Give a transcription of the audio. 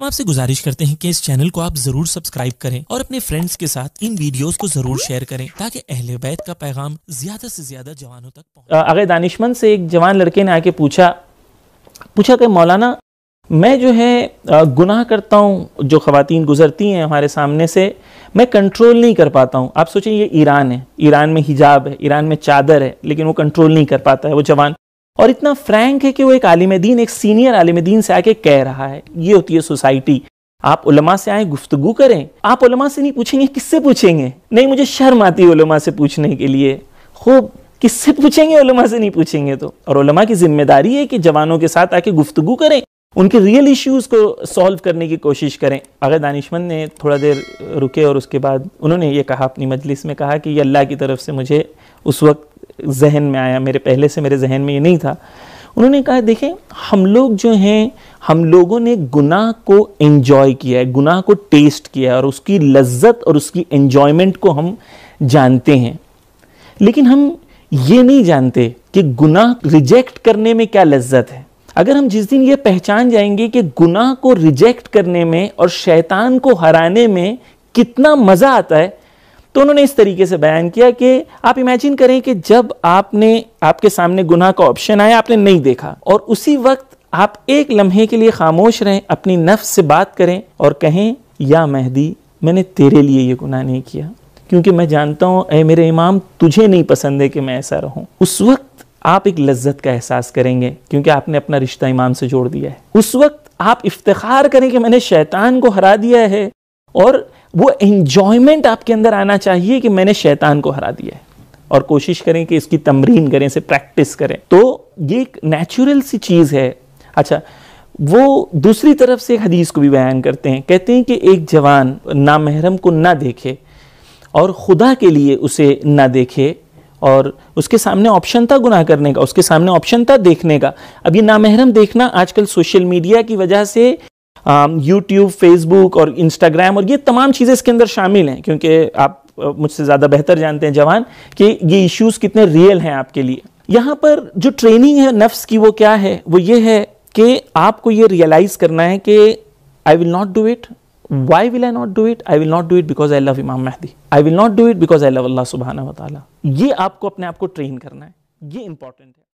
हम आपसे गुजारिश करते हैं कि इस चैनल को आप जरूर सब्सक्राइब करें और अपने फ्रेंड्स के साथ इन वीडियोस को जरूर शेयर करें ताकि अहले बैत का पैगाम ज्यादा से ज्यादा जवानों तक पहुंचे अगर दानिशमंद से एक जवान लड़के ने आके पूछा पूछा कि मौलाना मैं जो है गुनाह करता हूँ जो खातन गुजरती हैं हमारे सामने से मैं कंट्रोल नहीं कर पाता हूँ आप सोचें ये ईरान है ईरान में हिजाब है ईरान में चादर है लेकिन वो कंट्रोल नहीं कर पाता है वो जवान और इतना फ्रैंक है कि वो एक आलिम दीन एक सीनियर आलिम दीन से आके कह रहा है ये होती है सोसाइटी आप उलमा से आए गुफ्तगु करें आप उलमा से नहीं पूछेंगे किससे पूछेंगे नहीं मुझे शर्म आती है उलमा से पूछने के लिए खूब किससे पूछेंगे उलमा से नहीं पूछेंगे तो और उलमा की जिम्मेदारी है कि जवानों के साथ आके गुफ्तगु करें उनके रियल इश्यूज़ को सॉल्व करने की कोशिश करें अगर दानिशमंद ने थोड़ा देर रुके और उसके बाद उन्होंने ये कहा अपनी मजलिस में कहा कि ये अल्लाह की तरफ से मुझे उस वक्त जहन में आया मेरे पहले से मेरे जहन में ये नहीं था उन्होंने कहा देखें हम लोग जो हैं हम लोगों ने गुनाह को एंजॉय किया है गुनाह को टेस्ट किया है और उसकी लज्जत और उसकी एंजॉयमेंट को हम जानते हैं लेकिन हम ये नहीं जानते कि गुनाह रिजेक्ट करने में क्या लज्जत है अगर हम जिस दिन ये पहचान जाएंगे कि गुनाह को रिजेक्ट करने में और शैतान को हराने में कितना मज़ा आता है तो उन्होंने इस तरीके से बयान किया कि आप इमेजिन करें कि जब आपने आपके सामने गुनाह का ऑप्शन आया आपने नहीं देखा और उसी वक्त आप एक लम्हे के लिए खामोश रहें अपनी नफ्स से बात करें और कहें या मेहदी मैंने तेरे लिए ये गुनाह नहीं किया क्योंकि मैं जानता हूँ ए मेरे इमाम तुझे नहीं पसंद है कि मैं ऐसा रहूँ उस वक्त आप एक लज्जत का एहसास करेंगे क्योंकि आपने अपना रिश्ता इमाम से जोड़ दिया है उस वक्त आप इफ्तार करें कि मैंने शैतान को हरा दिया है और वो एन्जॉयमेंट आपके अंदर आना चाहिए कि मैंने शैतान को हरा दिया है और कोशिश करें कि इसकी तमरीन करें इसे प्रैक्टिस करें तो ये एक नेचुरल सी चीज़ है अच्छा वो दूसरी तरफ से एक हदीस को भी बयान करते हैं कहते हैं कि एक जवान नामहरम को ना देखे और खुदा के लिए उसे ना देखे और उसके सामने ऑप्शन था गुनाह करने का उसके सामने ऑप्शन था देखने का अब ये नामहरम देखना आजकल सोशल मीडिया की वजह से यूट्यूब um, फेसबुक और इंस्टाग्राम और ये तमाम चीज़ें इसके अंदर शामिल हैं क्योंकि आप मुझसे ज़्यादा बेहतर जानते हैं जवान कि ये इश्यूज़ कितने रियल हैं आपके लिए यहाँ पर जो ट्रेनिंग है नफ्स की वो क्या है वो ये है कि आपको ये रियलाइज़ करना है कि I will not do it why will I not do it I will not do it because I love इमाम मेहदी I will not do it because I love अल्लाह सुबहाना वाली ये आपको अपने आप को ट्रेन करना है ये इंपॉर्टेंट है